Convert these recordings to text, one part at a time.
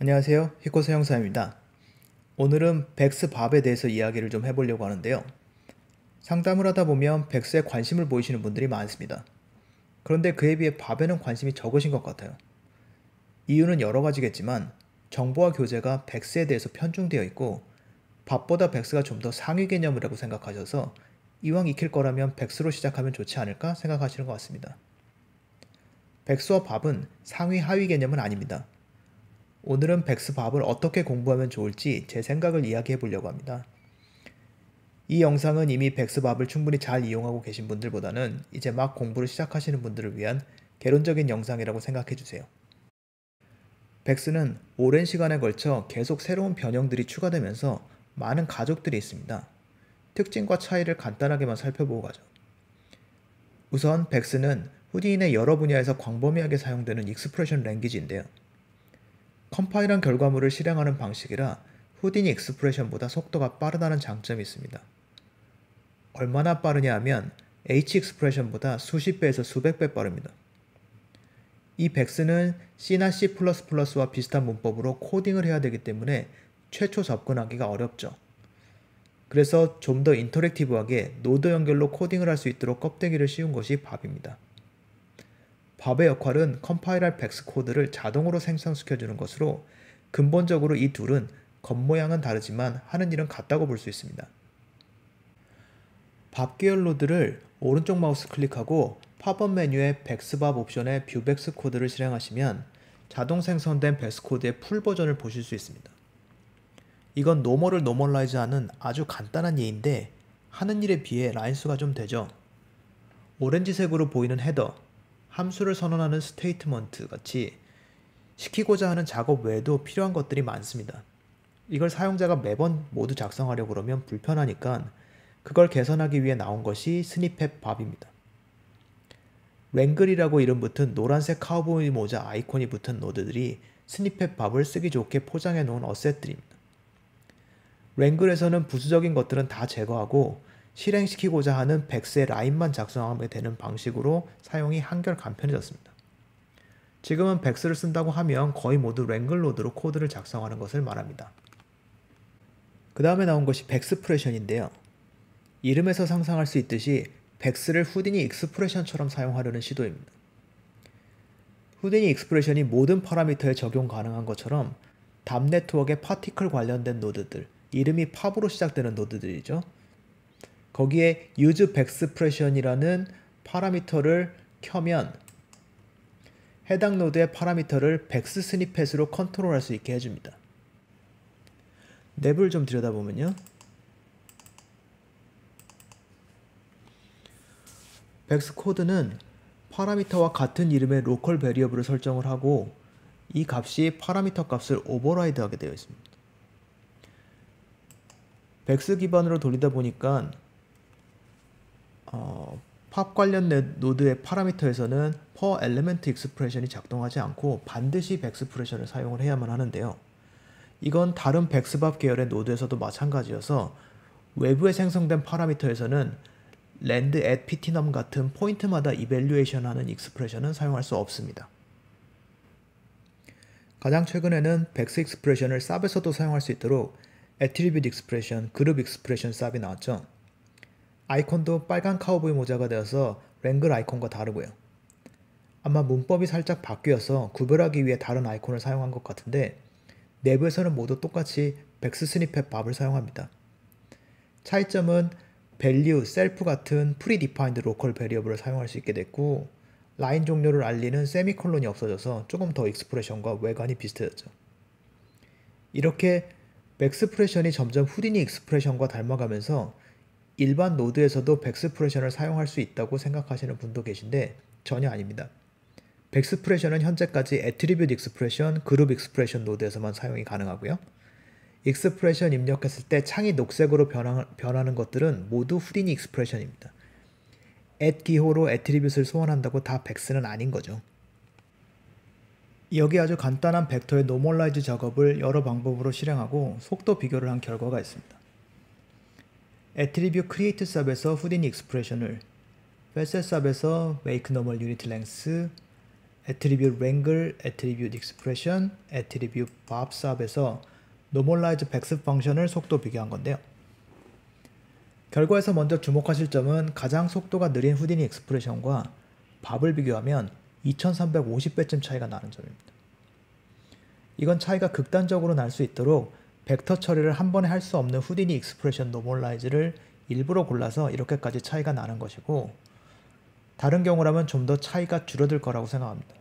안녕하세요. 히코세 형사입니다. 오늘은 백스 밥에 대해서 이야기를 좀 해보려고 하는데요. 상담을 하다 보면 백스에 관심을 보이시는 분들이 많습니다. 그런데 그에 비해 밥에는 관심이 적으신 것 같아요. 이유는 여러 가지겠지만 정보와 교재가 백스에 대해서 편중되어 있고 밥보다 백스가 좀 더 상위 개념이라고 생각하셔서 이왕 익힐 거라면 백스로 시작하면 좋지 않을까 생각하시는 것 같습니다. 백스와 밥은 상위 하위 개념은 아닙니다. 오늘은 백스밥을 어떻게 공부하면 좋을지 제 생각을 이야기해 보려고 합니다. 이 영상은 이미 백스밥을 충분히 잘 이용하고 계신 분들보다는 이제 막 공부를 시작하시는 분들을 위한 개론적인 영상이라고 생각해 주세요. 백스는 오랜 시간에 걸쳐 계속 새로운 변형들이 추가되면서 많은 가족들이 있습니다. 특징과 차이를 간단하게만 살펴보고 가죠. 우선 백스는 후디인의 여러 분야에서 광범위하게 사용되는 익스프레션 랭귀지인데요. 컴파일한 결과물을 실행하는 방식이라 후디니 익스프레션보다 속도가 빠르다는 장점이 있습니다. 얼마나 빠르냐 하면 H 익스프레션보다 수십 배에서 수백 배 빠릅니다. 이 백스는 C나 C++와 비슷한 문법으로 코딩을 해야 되기 때문에 최초 접근하기가 어렵죠. 그래서 좀 더 인터랙티브하게 노드 연결로 코딩을 할 수 있도록 껍데기를 씌운 것이 밥입니다. 밥의 역할은 컴파일할 백스 코드를 자동으로 생성시켜주는 것으로 근본적으로 이 둘은 겉모양은 다르지만 하는 일은 같다고 볼 수 있습니다. 밥 계열 로드를 오른쪽 마우스 클릭하고 팝업 메뉴의 백스밥 옵션의 뷰백스 코드를 실행하시면 자동 생성된 백스 코드의 풀 버전을 보실 수 있습니다. 이건 노멀을 노멀라이즈하는 아주 간단한 예인데 하는 일에 비해 라인 수가 좀 되죠. 오렌지색으로 보이는 헤더, 함수를 선언하는 스테이트먼트 같이 시키고자 하는 작업 외에도 필요한 것들이 많습니다. 이걸 사용자가 매번 모두 작성하려고 그러면 불편하니까 그걸 개선하기 위해 나온 것이 스니펫 밥입니다. 랭글이라고 이름 붙은 노란색 카우보이 모자 아이콘이 붙은 노드들이 스니펫 밥을 쓰기 좋게 포장해 놓은 어셋들입니다. 랭글에서는 부수적인 것들은 다 제거하고 실행시키고자 하는 백스의 라인만 작성하게 되는 방식으로 사용이 한결 간편해졌습니다. 지금은 백스를 쓴다고 하면 거의 모두 랭글로드로 코드를 작성하는 것을 말합니다. 그 다음에 나온 것이 백스프레션인데요. 이름에서 상상할 수 있듯이 백스를 후디니 익스프레션처럼 사용하려는 시도입니다. 후디니 익스프레션이 모든 파라미터에 적용 가능한 것처럼 담 네트워크의 파티클 관련된 노드들, 이름이 팝으로 시작되는 노드들이죠. 거기에 use backspression이라는 파라미터를 켜면 해당 노드의 파라미터를 백스 스니펫으로 컨트롤할 수 있게 해줍니다. 랩을 좀 들여다보면요. 백스 코드는 파라미터와 같은 이름의 로컬 베리어블을 설정을 하고 이 값이 파라미터 값을 오버라이드 하게 되어 있습니다. 백스 기반으로 돌리다 보니까 어, 팝 관련 노드의 파라미터에서는 per element expression이 작동하지 않고 반드시 백스프레션을 사용을 해야만 하는데요. 이건 다른 백스밥 계열의 노드에서도 마찬가지여서 외부에 생성된 파라미터에서는 랜드 at ptnum 같은 포인트마다 evaluation 하는 e e x p r s s i o n 은 사용할 수 없습니다. 가장 최근에는 백스 s s i o n 을 s u b 에서도 사용할 수 있도록 애트리뷰트 익스프레션, 그룹 i o n s u b 이 나왔죠. 아이콘도 빨간 카우보이 모자가 되어서 랭글 아이콘과 다르고요. 아마 문법이 살짝 바뀌어서 구별하기 위해 다른 아이콘을 사용한 것 같은데 내부에서는 모두 똑같이 백스 스니펫 밥을 사용합니다. 차이점은 value, self 같은 predefined local variable을 사용할 수 있게 됐고 라인 종료를 알리는 세미콜론이 없어져서 조금 더 익스프레션과 외관이 비슷해졌죠. 이렇게 백스프레션이 점점 후디니 익스프레션과 닮아가면서 일반 노드에서도 백스프레션을 사용할 수 있다고 생각하시는 분도 계신데 전혀 아닙니다. 백스프레션은 현재까지 애트리뷰트 익스프레션, 그룹 익스프레션 노드에서만 사용이 가능하고요. 익스프레션 입력했을 때 창이 녹색으로 변하, 는 것들은 모두 후디니 익스프레션입니다. a 기호로 애트리뷰트를 소환한다고 다 백스는 아닌 거죠. 여기 아주 간단한 벡터의 노멀라이즈 작업을 여러 방법으로 실행하고 속도 비교를 한 결과가 있습니다. Attribute Create 섭에서 후디니 익스프레션을 Facet 섭에서 Make Normal Unit Length Attribute Wrangle, Attribute Expression, Attribute Bob 섭에서 Normalize Backset 펑션을 속도 비교한 건데요. 결과에서 먼저 주목하실 점은 가장 속도가 느린 후디니 익스프레션과 밥을 비교하면 2350배쯤 차이가 나는 점입니다. 이건 차이가 극단적으로 날 수 있도록 벡터 처리를 한 번에 할 수 없는 후디니 익스프레션 노멀라이즈를 일부러 골라서 이렇게까지 차이가 나는 것이고 다른 경우라면 좀 더 차이가 줄어들 거라고 생각합니다.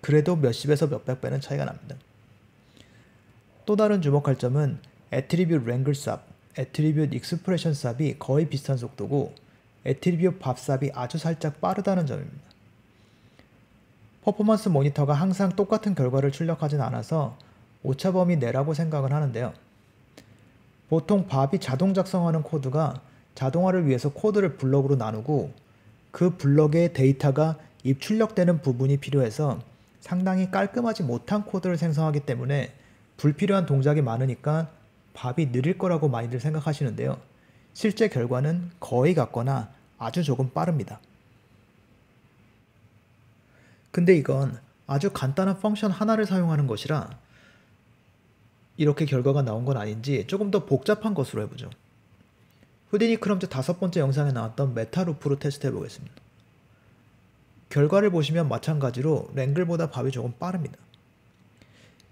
그래도 몇십에서 몇백 배는 차이가 납니다. 또 다른 주목할 점은 attribute wrangle 삽, attribute expression 삽이 거의 비슷한 속도고 attribute 밥 삽이 아주 살짝 빠르다는 점입니다. 퍼포먼스 모니터가 항상 똑같은 결과를 출력하진 않아서 오차범위 내라고 생각을 하는데요. 보통 밥이 자동 작성하는 코드가 자동화를 위해서 코드를 블럭으로 나누고 그 블럭의 데이터가 입출력되는 부분이 필요해서 상당히 깔끔하지 못한 코드를 생성하기 때문에 불필요한 동작이 많으니까 밥이 느릴 거라고 많이들 생각하시는데요. 실제 결과는 거의 같거나 아주 조금 빠릅니다. 근데 이건 아주 간단한 펑션 하나를 사용하는 것이라 이렇게 결과가 나온 건 아닌지 조금 더 복잡한 것으로 해보죠. 후디니 크럼즈 다섯 번째 영상에 나왔던 메타루프로 테스트해 보겠습니다. 결과를 보시면 마찬가지로 랭글보다 밥이 조금 빠릅니다.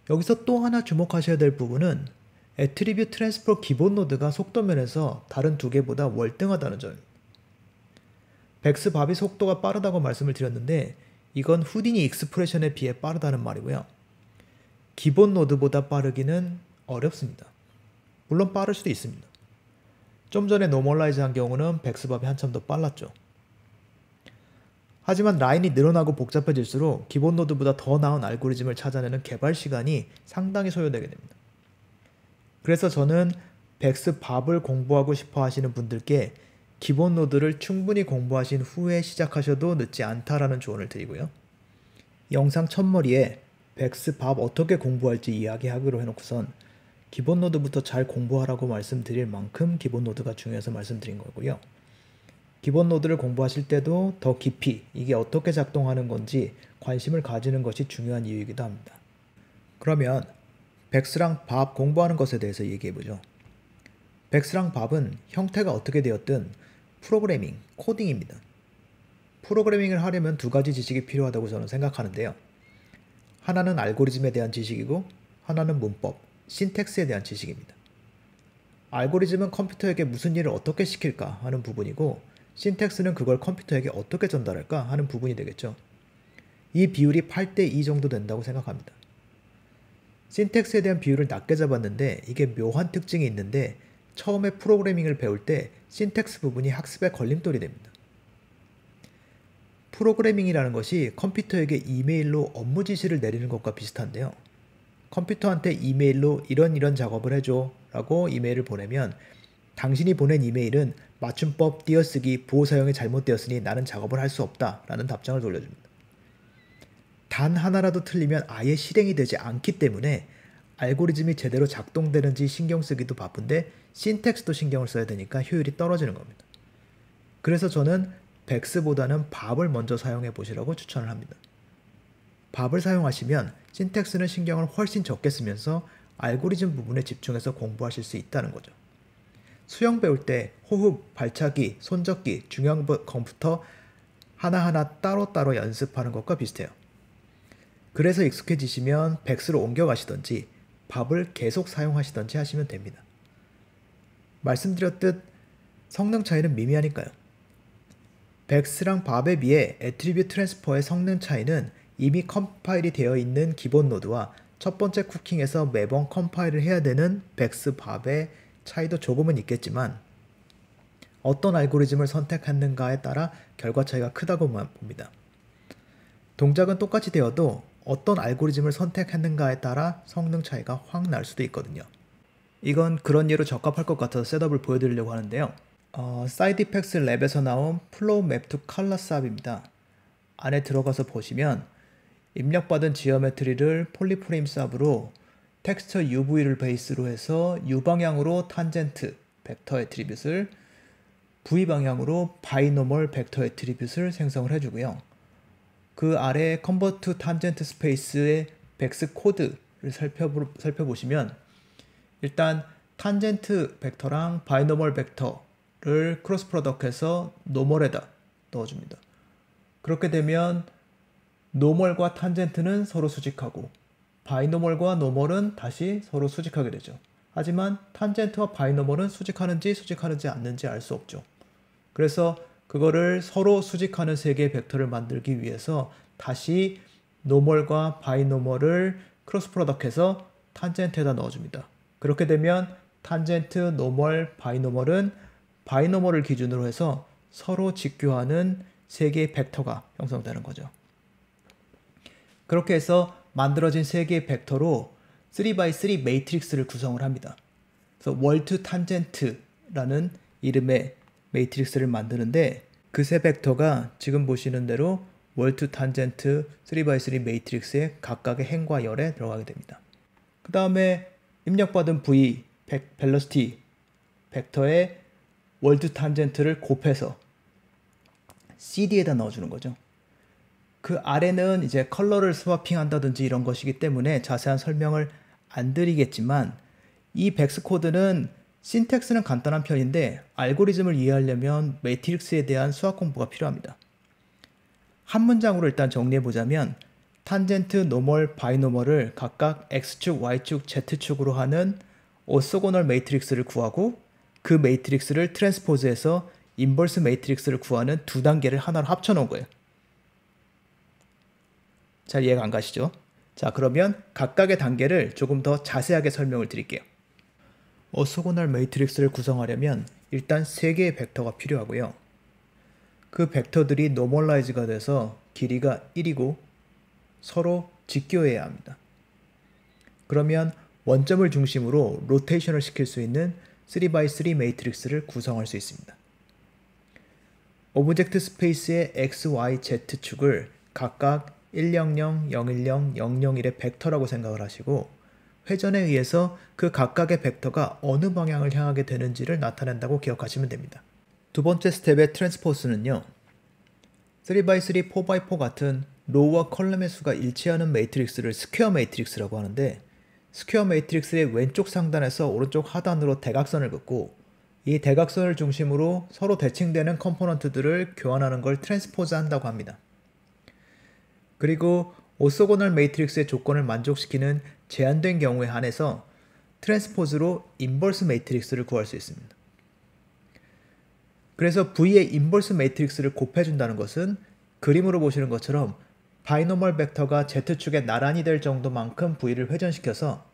여기서 또 하나 주목하셔야 될 부분은 애트리뷰 트랜스퍼 기본 노드가 속도면에서 다른 두 개보다 월등하다는 점입니다. 백스 밥이 속도가 빠르다고 말씀을 드렸는데 이건 후디니 익스프레션에 비해 빠르다는 말이고요. 기본 노드보다 빠르기는 어렵습니다. 물론 빠를 수도 있습니다. 좀 전에 노멀라이즈 한 경우는 백스밥이 한참 더 빨랐죠. 하지만 라인이 늘어나고 복잡해질수록 기본 노드보다 더 나은 알고리즘을 찾아내는 개발 시간이 상당히 소요되게 됩니다. 그래서 저는 백스밥을 공부하고 싶어 하시는 분들께 기본 노드를 충분히 공부하신 후에 시작하셔도 늦지 않다라는 조언을 드리고요. 영상 첫머리에 백스 밥 어떻게 공부할지 이야기하기로 해놓고선 기본 노드부터 잘 공부하라고 말씀드릴 만큼 기본 노드가 중요해서 말씀드린 거고요. 기본 노드를 공부하실 때도 더 깊이 이게 어떻게 작동하는 건지 관심을 가지는 것이 중요한 이유이기도 합니다. 그러면 백스랑 밥 공부하는 것에 대해서 얘기해보죠. 백스랑 밥은 형태가 어떻게 되었든 프로그래밍, 코딩입니다. 프로그래밍을 하려면 두 가지 지식이 필요하다고 저는 생각하는데요. 하나는 알고리즘에 대한 지식이고 하나는 문법, 신텍스에 대한 지식입니다. 알고리즘은 컴퓨터에게 무슨 일을 어떻게 시킬까 하는 부분이고 신텍스는 그걸 컴퓨터에게 어떻게 전달할까 하는 부분이 되겠죠. 이 비율이 8대 2 정도 된다고 생각합니다. 신텍스에 대한 비율을 낮게 잡았는데 이게 묘한 특징이 있는데 처음에 프로그래밍을 배울 때 신텍스 부분이 학습에 걸림돌이 됩니다. 프로그래밍이라는 것이 컴퓨터에게 이메일로 업무 지시를 내리는 것과 비슷한데요. 컴퓨터한테 이메일로 이런 이런 작업을 해줘 라고 이메일을 보내면 당신이 보낸 이메일은 맞춤법 띄어쓰기 부호 사용이 잘못되었으니 나는 작업을 할 수 없다 라는 답장을 돌려줍니다. 단 하나라도 틀리면 아예 실행이 되지 않기 때문에 알고리즘이 제대로 작동되는지 신경 쓰기도 바쁜데 신텍스도 신경을 써야 되니까 효율이 떨어지는 겁니다. 그래서 저는 백스보다는 밥을 먼저 사용해 보시라고 추천을 합니다. 밥을 사용하시면 신텍스는 신경을 훨씬 적게 쓰면서 알고리즘 부분에 집중해서 공부하실 수 있다는 거죠. 수영 배울 때 호흡, 발차기, 손잡기, 중형부컴퓨터 하나하나 따로따로 연습하는 것과 비슷해요. 그래서 익숙해지시면 백스로 옮겨가시던지 밥을 계속 사용하시던지 하시면 됩니다. 말씀드렸듯 성능 차이는 미미하니까요. 백스랑 밥에 비해 애트리뷰 트랜스퍼의 성능 차이는 이미 컴파일이 되어 있는 기본 노드와 첫 번째 쿠킹에서 매번 컴파일을 해야 되는 백스 밥의 차이도 조금은 있겠지만 어떤 알고리즘을 선택하는가에 따라 결과 차이가 크다고만 봅니다. 동작은 똑같이 되어도 어떤 알고리즘을 선택했는가에 따라 성능 차이가 확 날 수도 있거든요. 이건 그런 예로 적합할 것 같아서 셋업을 보여드리려고 하는데요. 어, 사이디이펙스 랩에서 나온 플로우 맵투 컬러 삽입니다. 안에 들어가서 보시면 입력받은 지오메트리를 폴리프레임 삽으로 텍스처 UV를 베이스로 해서 U 방향으로 탄젠트 벡터 애트리뷰트를 V 방향으로 바이노멀 벡터 애트리뷰트를 생성을 해주고요. 그 아래 컨버트 탄젠트 스페이스의 벡스 코드를 살펴보, 살펴보시면 일단 탄젠트 벡터랑 바이노멀 벡터 를 크로스 프로덕트해서 노멀에다 넣어줍니다. 그렇게 되면 노멀과 탄젠트는 서로 수직하고 바이노멀과 노멀은 다시 서로 수직하게 되죠. 하지만 탄젠트와 바이노멀은 수직하는지 수직하는지 않는지 알 수 없죠. 그래서 그거를 서로 수직하는 세 개의 벡터를 만들기 위해서 다시 노멀과 바이노멀을 크로스 프로덕트해서 탄젠트에다 넣어줍니다. 그렇게 되면 탄젠트, 노멀, 바이노멀은 바이노멀을 기준으로 해서 서로 직교하는 세 개의 벡터가 형성되는 거죠. 그렇게 해서 만들어진 세 개의 벡터로 3x3 매트릭스를 구성을 합니다. 그래서 월트 탄젠트라는 이름의 매트릭스를 만드는데 그 세 벡터가 지금 보시는 대로 월트 탄젠트 3x3 매트릭스의 각각의 행과 열에 들어가게 됩니다. 그 다음에 입력받은 v 벡, 벨로시티 벡터의 월드 탄젠트를 곱해서 CD에다 넣어주는 거죠. 그 아래는 이제 컬러를 스와핑한다든지 이런 것이기 때문에 자세한 설명을 안 드리겠지만 이 백스 코드는 신텍스는 간단한 편인데 알고리즘을 이해하려면 매트릭스에 대한 수학 공부가 필요합니다. 한 문장으로 일단 정리해 보자면 탄젠트, 노멀, 바이노멀을 각각 x축, y축, z축으로 하는 오쏘고널 매트릭스를 구하고 그 매트릭스를 트랜스포즈해서 인버스 매트릭스를 구하는 두 단계를 하나로 합쳐놓은 거예요. 잘 이해가 안 가시죠? 자 그러면 각각의 단계를 조금 더 자세하게 설명을 드릴게요. 어소고널 매트릭스를 구성하려면 일단 세개의 벡터가 필요하고요. 그 벡터들이 노멀라이즈가 돼서 길이가 1이고 서로 직교해야 합니다. 그러면 원점을 중심으로 로테이션을 시킬 수 있는 3x3 매트릭스를 구성할 수 있습니다. 오브젝트 스페이스의 x, y, z축을 각각 100, 010, 001의 벡터라고 생각을 하시고 회전에 의해서 그 각각의 벡터가 어느 방향을 향하게 되는지를 나타낸다고 기억하시면 됩니다. 두 번째 스텝의 트랜스포스는요. 3x3, 4x4 같은 로우와 컬럼의 수가 일치하는 메트릭스를 스퀘어 메트릭스라고 하는데 스퀘어 매트릭스의 왼쪽 상단에서 오른쪽 하단으로 대각선을 긋고 이 대각선을 중심으로 서로 대칭되는 컴포넌트들을 교환하는 걸 트랜스포즈 한다고 합니다. 그리고 오소고널 매트릭스의 조건을 만족시키는 제한된 경우에 한해서 트랜스포즈로 인버스 매트릭스를 구할 수 있습니다. 그래서 V의 인버스 매트릭스를 곱해준다는 것은 그림으로 보시는 것처럼 바이노멀 벡터가 Z축에 나란히 될 정도만큼 V를 회전시켜서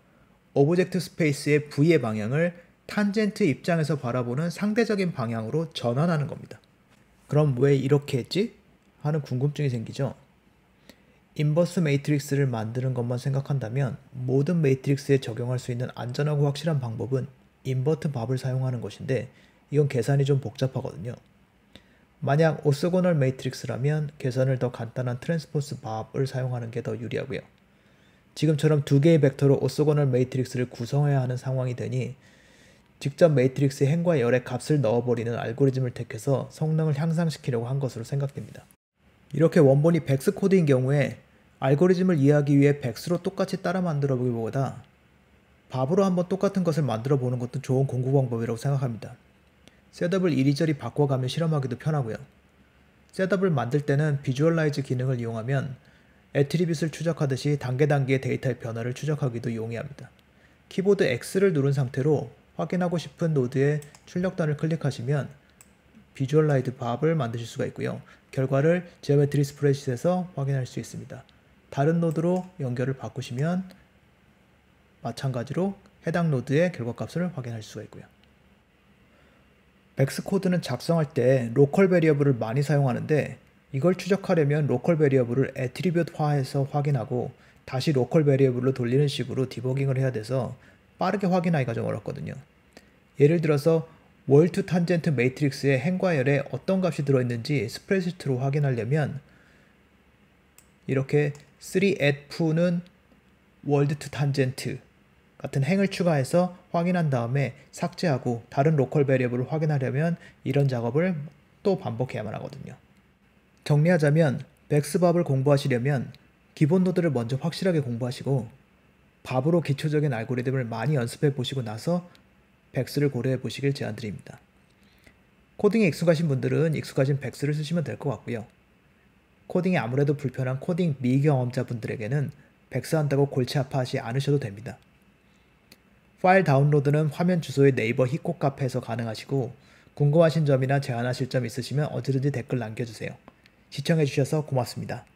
오브젝트 스페이스의 V의 방향을 탄젠트 입장에서 바라보는 상대적인 방향으로 전환하는 겁니다. 그럼 왜 이렇게 했지? 하는 궁금증이 생기죠. 인버스 메이트릭스를 만드는 것만 생각한다면 모든 메이트릭스에 적용할 수 있는 안전하고 확실한 방법은 인버트 밥을 사용하는 것인데 이건 계산이 좀 복잡하거든요. 만약 오스고널 매트릭스라면 계산을 더 간단한 트랜스포스 마법을 사용하는 게 더 유리하고요. 지금처럼 두 개의 벡터로 오스고널 매트릭스를 구성해야 하는 상황이 되니 직접 매트릭스 행과 열의 값을 넣어버리는 알고리즘을 택해서 성능을 향상시키려고 한 것으로 생각됩니다. 이렇게 원본이 백스 코드인 경우에 알고리즘을 이해하기 위해 백스로 똑같이 따라 만들어 보기보다 밥으로 한번 똑같은 것을 만들어 보는 것도 좋은 공부 방법이라고 생각합니다. 셋업을 이리저리 바꿔가며 실험하기도 편하고요. 셋업을 만들 때는 비주얼라이즈 기능을 이용하면 애트리뷰트를 추적하듯이 단계단계의 데이터의 변화를 추적하기도 용이합니다. 키보드 X를 누른 상태로 확인하고 싶은 노드의 출력단을 클릭하시면 비주얼라이드 밥을 만드실 수가 있고요. 결과를 제오메트리 스프레시에서 확인할 수 있습니다. 다른 노드로 연결을 바꾸시면 마찬가지로 해당 노드의 결과값을 확인할 수가 있고요. 맥스 코드는 작성할 때 로컬 베리어블을 많이 사용하는데 이걸 추적하려면 로컬 베리어블을 애트리뷰트화해서 확인하고 다시 로컬 베리어블로 돌리는 식으로 디버깅을 해야 돼서 빠르게 확인하기가 좀 어렵거든요. 예를 들어서 월투 탄젠트 매트릭스의 행과열에 어떤 값이 들어있는지 스프레드시트로 확인하려면 이렇게 3 at 푸는 월드 투 탄젠트 같은 행을 추가해서 확인한 다음에 삭제하고 다른 로컬 베리어블을 확인하려면 이런 작업을 또 반복해야만 하거든요. 정리하자면 백스밥을 공부하시려면 기본 노드를 먼저 확실하게 공부하시고 밥으로 기초적인 알고리즘을 많이 연습해 보시고 나서 백스를 고려해 보시길 제안드립니다. 코딩에 익숙하신 분들은 익숙하신 백스를 쓰시면 될 것 같고요. 코딩이 아무래도 불편한 코딩 미경험자분들에게는 백스한다고 골치 아파하지 않으셔도 됩니다. 파일 다운로드는 화면 주소의 네이버 히코 카페에서 가능하시고 궁금하신 점이나 제안하실 점 있으시면 어디든지 댓글 남겨주세요. 시청해주셔서 고맙습니다.